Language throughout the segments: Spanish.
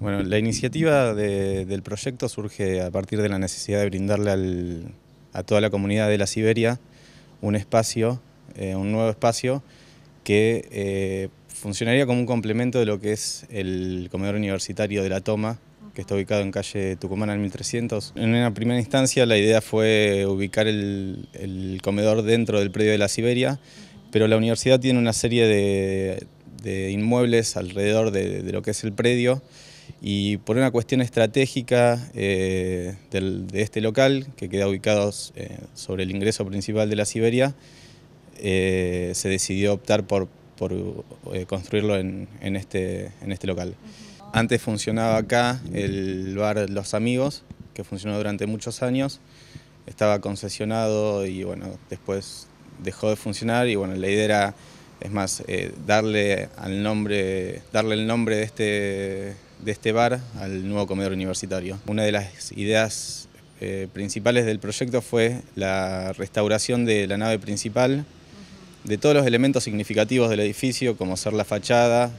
Bueno, la iniciativa del proyecto surge a partir de la necesidad de brindarle a toda la comunidad de la Siberia un espacio, eh, un nuevo espacio que eh, funcionaría como un complemento de lo que es el comedor universitario de La Toma, que está ubicado en calle Tucumán al 1300. En una primera instancia la idea fue ubicar el, comedor dentro del predio de la Siberia, pero la universidad tiene una serie de, inmuebles alrededor de lo que es el predio y por una cuestión estratégica eh, del, de este local, que queda ubicado eh, sobre el ingreso principal de la Siberia, eh, se decidió optar por, por construirlo en, en, este, en este local. Antes funcionaba acá el bar Los Amigos, que funcionó durante muchos años, estaba concesionado y bueno, después dejó de funcionar y bueno, la idea era, es más, darle, al nombre, darle el nombre de este de este bar al nuevo comedor universitario. Una de las ideas eh, principales del proyecto fue la restauración de la nave principal, de todos los elementos significativos del edificio, como ser la fachada,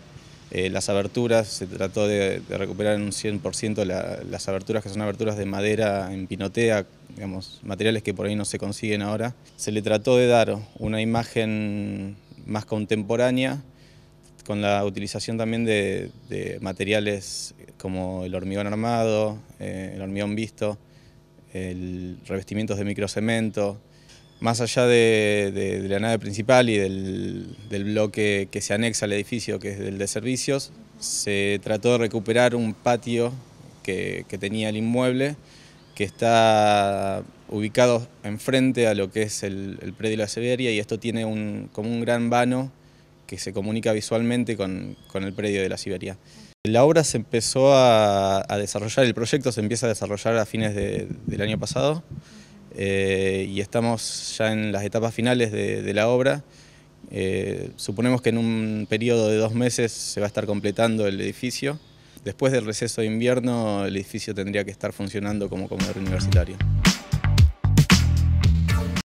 eh, las aberturas, se trató de, recuperar en un 100% las aberturas que son aberturas de madera en pinotea, digamos, materiales que por ahí no se consiguen ahora. Se le trató de dar una imagen más contemporánea, con la utilización también de, materiales como el hormigón armado, eh, el hormigón visto, el revestimientos de microcemento, más allá de, la nave principal y del, bloque que se anexa al edificio, que es el de servicios, se trató de recuperar un patio que, tenía el inmueble, que está ubicado enfrente a lo que es el, el predio de la Severia y esto tiene como un gran vano que se comunica visualmente con, con el predio de la Siberia. La obra se empezó a, desarrollar, el proyecto se empieza a desarrollar a fines del año pasado eh, y estamos ya en las etapas finales de, la obra. Eh, suponemos que en un periodo de dos meses se va a estar completando el edificio. Después del receso de invierno, el edificio tendría que estar funcionando como comedor universitario.